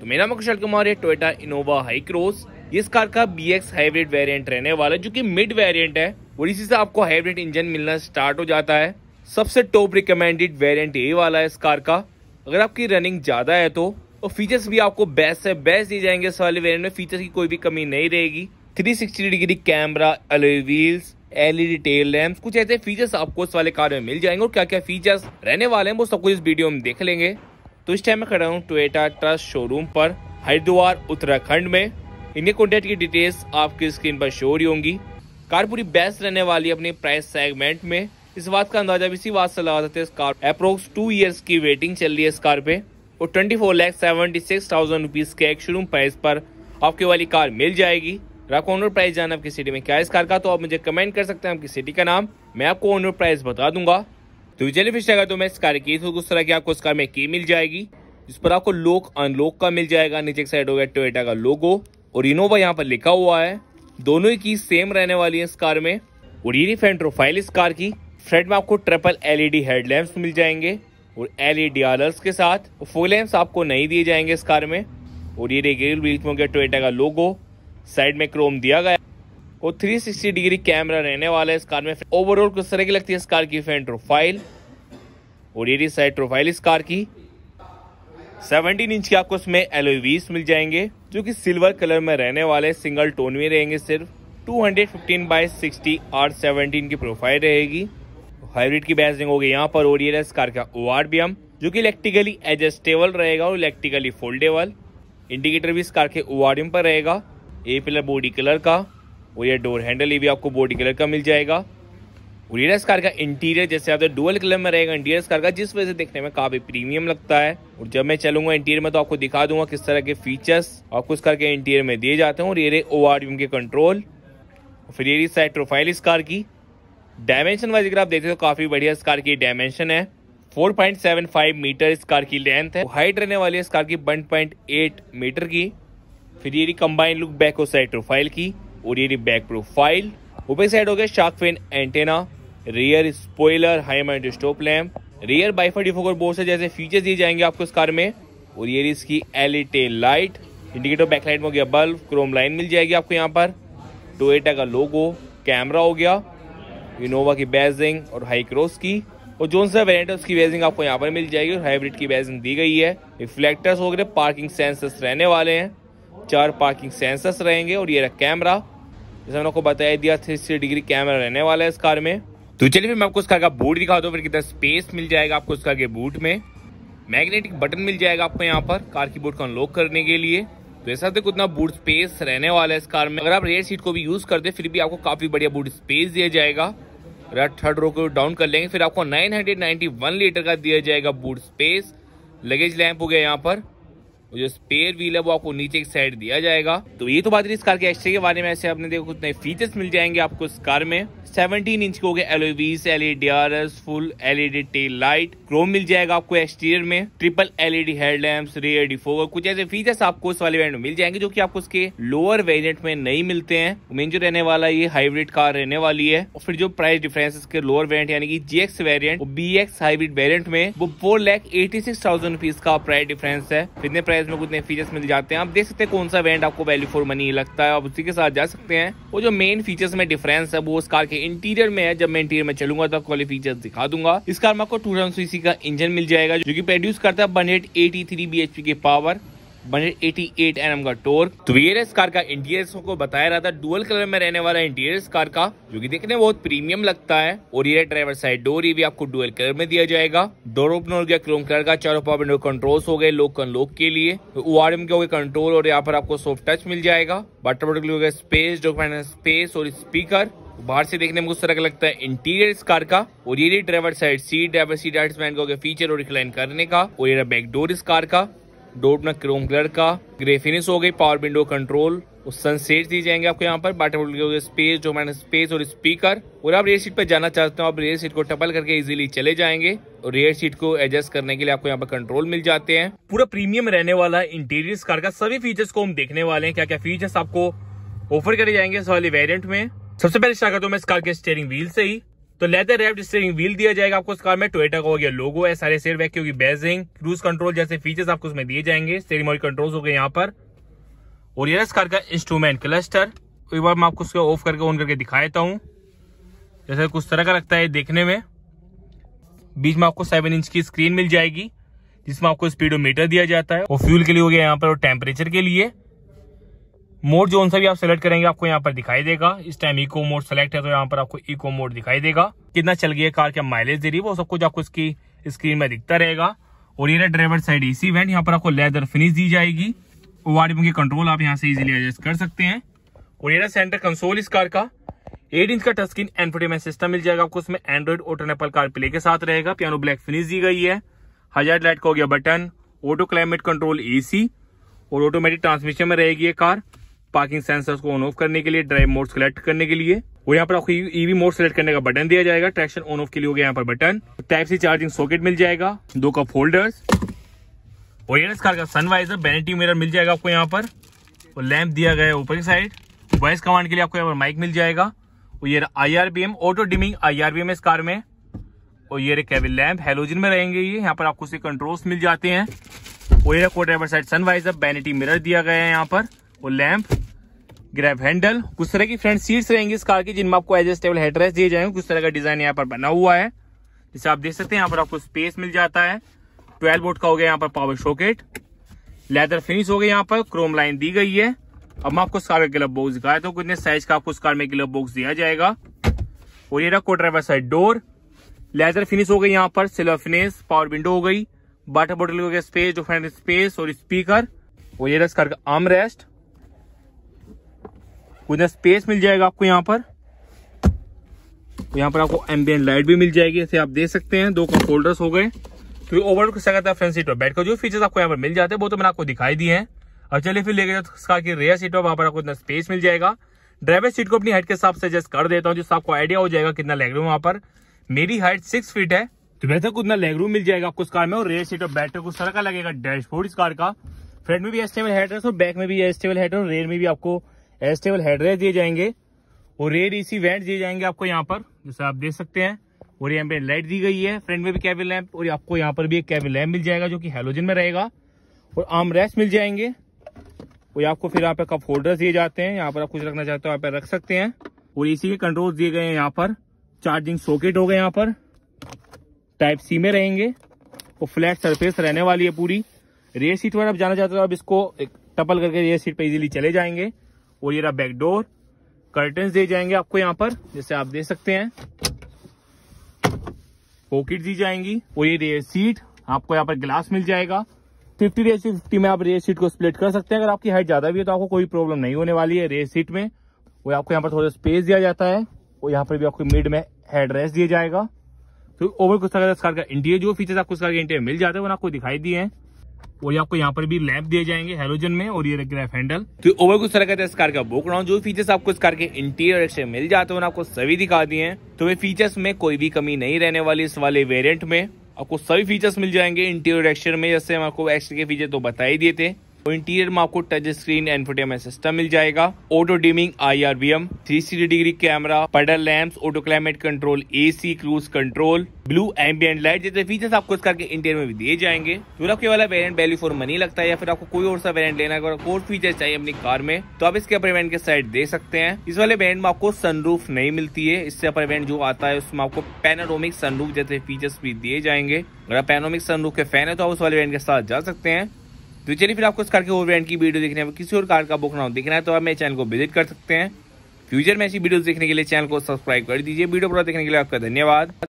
तो मेरा नाम कुशल कुमार है टोयोटा इनोवा हाई इस कार का बी एक्स हाइब्रिड वेरियंट रहने वाला जो की मिड वेरियंट है और इसी से आपको हाइब्रिड इंजन मिलना स्टार्ट हो जाता है सबसे टॉप रिकमेंडेड वेरियंट यही वाला है इस कार का अगर आपकी रनिंग ज्यादा है तो और फीचर्स भी आपको बेस्ट से बेस्ट दिए जाएंगे इस वाले वेरियंट में फीचर्स की कोई भी कमी नहीं रहेगी sixty degree camera alloy wheels wheels LED tail lamp कुछ ऐसे फीचर्स आपको इस वाले कार में मिल जाएंगे और क्या क्या फीचर्स रहने वाले हैं वो सब कुछ इस वीडियो में देख लेंगे तो इस टाइम मैं खड़ा हूँ टोयटा ट्रस्ट शोरूम पर हरिद्वार उत्तराखंड में इन्हें कॉन्टेक्ट की डिटेल्स आपकी स्क्रीन पर शो रही होंगी कार पूरी बेस्ट रहने वाली अपने प्राइस सेगमेंट में इस बात का अंदाजा इसी बात से लगा सकते हैं कार अप्रोक्स टू ईयर्स की वेटिंग चल रही है इस कार पे और twenty four lakh seventy six thousand rupees के शोरूम प्राइस पर आपके वाली कार मिल जाएगी आपको ऑनर प्राइस जाना आपकी सिटी में क्या है इस कार का तो आप मुझे कमेंट कर सकते हैं आपकी सिटी का नाम मैं आपको ऑनर प्राइस बता दूंगा तो जेलीफिश लगा तो मैं इस कार की उस तरह की आपको इस कार में की मिल जाएगी जिस पर आपको लोक अनलोक का मिल जाएगा नीचे साइड हो गया टोयटा का लोगो और इनोवा यहाँ पर लिखा हुआ है दोनों ही की सेम रहने वाली है इस कार में और ये फ्रंट प्रोफाइल इस कार की फ्रंट में आपको ट्रिपल एलईडी हेडलैम्प्स मिल जाएंगे और एलईडी आलर्स के साथ फोल आपको नहीं दिए जाएंगे इस कार में और ये रेगेल बीच में टोयटा का लोगो साइड में क्रोम दिया गया और 360 डिग्री कैमरा रहने वाला है इस कार में ओवरऑल किस तरह की लगती है इस कार की फ्रंट प्रोफाइल और ये साइड प्रोफाइल इस कार की 17 इंच के आपको इसमें एलोवीस मिल जाएंगे जो कि सिल्वर कलर में रहने वाले सिंगल टोन में रहेंगे सिर्फ 215 hundred fifteen by sixty R seventeen की प्रोफाइल रहेगी हाइब्रिड की बैसिंग होगी यहाँ पर और ये इस कार का ओ आर जो कि इलेक्ट्रिकली एडजस्टेबल रहेगा और इलेक्ट्रिकली फोल्डेबल इंडिकेटर भी इस कार के ओ पर रहेगा ए पिलर बॉडी कलर का और ये डोर हैंडल ये भी आपको बॉडी कलर का मिल जाएगा और ये कार का इंटीरियर जैसे आप डुअल तो कलर में रहेगा इंटीरियर कार का जिस वजह से देखने में काफ़ी प्रीमियम लगता है और जब मैं चलूंगा इंटीरियर में तो आपको दिखा दूंगा किस तरह के फीचर्स आपको इस कार के इंटीरियर में दिए जाते हैं और ये रहे ओ के कंट्रोल फिर ये साइड प्रोफाइल इस कार की डायमेंशन वाइज अगर आप देखते हो तो काफ़ी बढ़िया इस कार की डायमेंशन है 4.75 मीटर इस कार की लेंथ है हाइट रहने वाली है इस कार की 1.8 मीटर की फिर ये कंबाइंड लुक बैक और साइड प्रोफाइल की और ये बैक प्रोफाइल ऊपर साइड हो गया shark fin antenna rear spoiler high mount stop lamp rear wiper defogger बोर्ड से जैसे फीचर्स दिए जाएंगे आपको इस कार में और ये इसकी L tail light indicator backlight में हो गया बल्ब क्रोम लाइन मिल जाएगी आपको यहाँ पर टोएटा का लोगो कैमरा हो गया इनोवा की बेजिंग और हाई क्रॉस की और जोन सा वेरियंट उसकी बेजिंग आपको यहाँ पर मिल जाएगी और हाइब्रिड की बेजिंग दी गई है रिफ्लेक्टर्स गए पार्किंग सेंसर्स रहने वाले हैं चार पार्किंग सेंसर्स रहेंगे और ये रहा कैमरा जैसे मैंने आपको बताया दिया थ्री डिग्री कैमरा रहने वाला है इस कार में तो चलिए फिर मैं आपको इस कार का बूट दिखा दूँ फिर कितना स्पेस मिल जाएगा आपको इस कार के बूट में मैग्नेटिक बटन मिल जाएगा आपको यहाँ पर कार की बूट को अनलॉक करने के लिए तो ऐसा देखो उतना बूट स्पेस रहने वाला है इस कार में अगर आप रेयर सीट को भी यूज़ करते फिर भी आपको काफ़ी बढ़िया बूट स्पेस दिया जाएगा अगर आप थर्ड रो को डाउन कर लेंगे फिर आपको 991 लीटर का दिया जाएगा बूट स्पेस लगेज लैंप हो गया यहाँ पर और जो स्पेयर व्हील है वो आपको नीचे एक साइड दिया जाएगा तो ये तो बात रही इस कार के एक्स्ट्रा के बारे में ऐसे आपने देखो कितने फीचर्स मिल जाएंगे आपको इस कार में 17 इंच के हो गए alloys LED R S full LED tail light chrome मिल जाएगा आपको एक्सटीरियर में triple LED headlamp rear defogger कुछ ऐसे फीचर्स आपको इस वाले वेरियंट में मिल जाएंगे जो की आपको इसके लोअर वेरियंट में नहीं मिलते हैं मेन जो रहने वाला ये हाइब्रिड कार रहने वाली है और फिर जो प्राइस डिफरेंस इसके लोअर वेरियंट यानी कि GX variant B X hybrid variant में वो four lakh eighty six thousand rupees का प्राइस डिफरेंस है कितने प्राइस है इसमें कुछ नए फीचर्स मिल जाते हैं आप देख सकते हैं कौन सा वेंट आपको वैल्यू फॉर मनी लगता है आप उसी के साथ जा सकते हैं वो जो मेन फीचर्स में डिफरेंस है वो इस कार के इंटीरियर में है जब मैं इंटीरियर में चलूंगा तो आपको फीचर्स दिखा दूंगा इस कार में आपको टू सीसी का इंजन मिल जाएगा जो की प्रोड्यूस करता है वन एट के पावर 188 Nm का टोर तो इस कार का इंटीरियर को बताया रहा था डुअल कलर में रहने वाला इंटीरियर कार का जो कि देखने बहुत प्रीमियम लगता है और ये ड्राइवर साइड डोर ये भी आपको डुअल कलर में दिया जाएगा डोर ओपन हो गया क्रोम कलर का चारों पावर विंडो कंट्रोल्स हो गए लोक अनलॉक के लिए ओआरएम तो के हो गए कंट्रोल और यहाँ पर आपको सॉफ्ट टच मिल जाएगा बटर के हो गया स्पेस स्पेस और स्पीकर बाहर से देखने में कुछ तरह का लगता है इंटीरियर इस कार का और ये driver side seat driver seat feature और रिक्लाइन करने का और ये बैक डोर इस कार का डोर क्रोम कलर का ग्रे फिनिश हो गई पावर विंडो कंट्रोल और सनसेट दी जाएंगे आपको यहाँ पर बाटर स्पेस जो मैंने स्पेस और स्पीकर और आप रेयर सीट पर जाना चाहते हो आप रेयर सीट को टपल करके इजीली चले जाएंगे और रेयर सीट को एडजस्ट करने के लिए आपको यहाँ पर कंट्रोल मिल जाते हैं पूरा प्रीमियम रहने वाला है इंटीरियर कार का सभी फीचर्स को हम देखने वाले हैं क्या क्या फीचर्स आपको ऑफर करे जाएंगे इस वाले वेरियंट में सबसे पहले स्टार्ट करता हूँ मैं इस कार के स्टेयरिंग व्हील से ही तो लेदर रैप स्टीयरिंग व्हील दिया जाएगा आपको इस कार में टोयटा का हो गया लोगो है सारे सेयर बैक की बेजिंग क्रूज कंट्रोल जैसे फीचर्स आपको उसमें दिए जाएंगे स्टेरिंग मॉडल कंट्रोल्स हो गए यहाँ पर और ये इस कार का इंस्ट्रूमेंट क्लस्टर एक बार मैं आपको उसको ऑफ करके ऑन करके दिखा देता हूँ जैसे कुछ तरह का लगता है देखने में बीच में आपको सेवन इंच की स्क्रीन मिल जाएगी जिसमें आपको स्पीडोमीटर दिया जाता है और फ्यूल के लिए हो गया यहाँ पर और टेम्परेचर के लिए मोड जोन सा भी आप सेलेक्ट करेंगे आपको यहाँ पर दिखाई देगा इस टाइम इको मोड सेलेक्ट है तो यहाँ पर आपको इको मोड दिखाई देगा कितना चल गया कार क्या माइलेज दे रही है वो सब कुछ आपको इसकी स्क्रीन में दिखता रहेगा और ये ड्राइवर साइड सी वैन यहाँ पर आपको लेदर फिनिश दी जाएगी वार्डिंग के कंट्रोल आप यहाँ से इजिली एडजस्ट कर सकते हैं और ये सेंटर कंसोल इस कार का एट इंच का टच स्क्रीन एंटरटेनमेंट सिस्टम मिल जाएगा आपको उसमें Android auto Apple car play के साथ रहेगा पियानो ब्लैक फिनिश दी गई है हजार लाइट का हो गया button auto climate control AC और ऑटोमेटिक ट्रांसमिशन में रहेगी ये कार पार्किंग सेंसर्स को ऑन ऑफ करने के लिए ड्राइव मोड सेलेक्ट करने के लिए और यहाँ पर आपको EV e- e mode select करने का बटन दिया जाएगा ट्रैक्शन ऑन ऑफ के लिए हो गया यहाँ पर button type C charging socket मिल जाएगा दो कप होल्डर्स और ये कार का सनवाइजर बैनिटी मिरर मिल जाएगा आपको यहाँ पर और लैंप दिया गया है ऊपर की साइड वॉइस कमांड के लिए आपको यहाँ पर माइक मिल जाएगा और ये I R V M auto dimming I R V M इस कार में और ये कैबिन लैम्प हेलोजिन में रहेंगे ये यहाँ पर आपको इसके कंट्रोल्स मिल जाते हैं और ये को driver side sunvisor vanity mirror दिया गया है यहाँ पर और लैंप ग्रैप हैंडल कुछ तरह की फ्रंट सीट्स रहेंगी इस कार की जिनमें आपको एडजस्टेबल हेडरेस्ट दिए जाएंगे कुछ तरह का डिजाइन यहाँ पर बना हुआ है जिसे आप देख सकते हैं यहाँ पर आपको स्पेस मिल जाता है ट्वेल्व बोर्ड का हो गया यहाँ पर पावर शोकेट लेदर फिनिश हो गया यहाँ पर क्रोम लाइन दी गई है अब मैं आपको इस कार का ग्लब बॉक्स दिखाया तो कितने साइज का आपको इस कार में ग्लब बॉक्स दिया जाएगा और ये रखो driver side door leather finish हो गई यहाँ पर सिल्वर फिनिश पावर विंडो हो गई वाटर बॉटल हो गया स्पेस जो फ्रेंड स्पेस और स्पीकर और ये रहा इस कार का आर्म रेस्ट उधर स्पेस मिल जाएगा आपको यहाँ पर तो यहाँ पर आपको एम्बियन लाइट भी मिल जाएगी ऐसे आप देख सकते हैं दो कप होल्डर्स हो गए तो ओवरऑल कुछ सकता है फ्रंट सीट पर कर जो फीचर्स आपको यहाँ पर मिल जाते हैं वो तो मैंने आपको दिखाई दिए हैं और चलिए फिर लेके जाते कार की रेयर सीट पर वहाँ पर आपको इतना स्पेस मिल जाएगा ड्राइवर सीट को अपनी हाइट के हिसाब से एडजस्ट कर देता हूँ जिससे आपको आइडिया हो जाएगा कितना लेग रूम वहाँ पर मेरी हाइट सिक्स फीट है तो बेहतर उतना लेग रूम मिल जाएगा आपको उस कार में और रेयर सीट और बैठे कुछ तरह का लगेगा डैशबोर्ड इस कार का फ्रंट में भी एस्टेबल हेड और बैक में भी एस्टेबल हेड है और रेयर में भी आपको टेबल हेडरेस दिए जाएंगे और रेड एसी वेंट दिए जाएंगे आपको यहाँ पर जैसे आप देख सकते हैं और यहाँ पे लाइट दी गई है फ्रंट में भी कैबिन लैम्प और आपको यहाँ पर भी एक कैबिन लैम्प मिल जाएगा जो कि हेलोजन में रहेगा और आम रेस्ट मिल जाएंगे और आपको फिर यहाँ पे कप होल्डर दिए जाते हैं यहाँ पर आप कुछ रखना चाहते हो यहाँ पे रख सकते हैं और एसी के कंट्रोल दिए गए हैं यहाँ पर चार्जिंग सॉकेट हो गए यहाँ पर टाइप सी में रहेंगे और फ्लैट सरफेस रहने वाली है पूरी रेयर सीट पर आप जाना चाहते हो आप इसको टपल करके रेयर सीट पर इजिली चले जाएंगे और ये रहा बैकडोर कर्टन दिए जाएंगे आपको यहाँ पर जैसे आप देख सकते हैं पॉकेट दी जाएंगी और ये रेयर सीट आपको यहाँ पर ग्लास मिल जाएगा फिफ्टी रेयर सीट फिफ्टी में आप रेयर सीट को स्प्लिट कर सकते हैं अगर आपकी हाइट ज्यादा भी है तो आपको कोई प्रॉब्लम नहीं होने वाली है रेयर सीट में और आपको यहाँ पर थोड़ा स्पेस दिया जाता है और यहाँ पर भी आपको मिड में हेड रेस्ट दिया जाएगा तो ओवर कुछ का इंटीरियर जो फीचर्स आपको इंटीरियर मिल जाते हैं वो आपको दिखाई दिए हैं और ये आपको यहाँ पर भी लैब दिए जाएंगे हेलोजन में और ये ग्रैफ हैंडल तो ओवर कुछ तरह का तो इस कार का बुक रहा जो फीचर्स आपको इस कार के इंटीरियर से मिल जाते हैं आपको सभी दिखा दिए हैं तो वे फीचर्स में कोई भी कमी नहीं रहने वाली इस वाले वेरियंट में आपको सभी फीचर्स मिल जाएंगे इंटीरियर एक्शन में जैसे हम आपको एक्स्ट्रा के फीचर तो बता ही दिए थे और इंटीरियर में आपको टच स्क्रीन एनफोटेमेंट सिस्टम मिल जाएगा auto dimming I R V M three sixty degree camera puddle lamp auto climate control A C cruise control blue ambient light जैसे फीचर्स आपको इस करके इंटीरियर में भी दिए जाएंगे जो तो आपके वाला वेरियंट वैल्यू फॉर मनी लगता है या फिर आपको कोई और सा वेरियंट लेना है और फीचर चाहिए अपनी कार में तो आप इसके अपर के साइड दे सकते हैं इस वाले वेरियंट में आपको सनरूफ नहीं मिलती है इससे अपर जो आता है उसमें आपको पेनाडोमिक सनरूफ जैसे फीचर्स भी दिए जाएंगे अगर आप पेनोमिक सनरूफ के फैन है तो आप उस वाले वेरियंट के साथ जा सकते हैं तो चलिए फिर आपको इस कार के और ब्रांड की वीडियो देखने में किसी और कार का बुक ना देखना है तो आप मेरे चैनल को विजिट कर सकते हैं फ्यूचर में ऐसी वीडियोस देखने के लिए चैनल को सब्सक्राइब कर दीजिए वीडियो पूरा देखने के लिए आपका धन्यवाद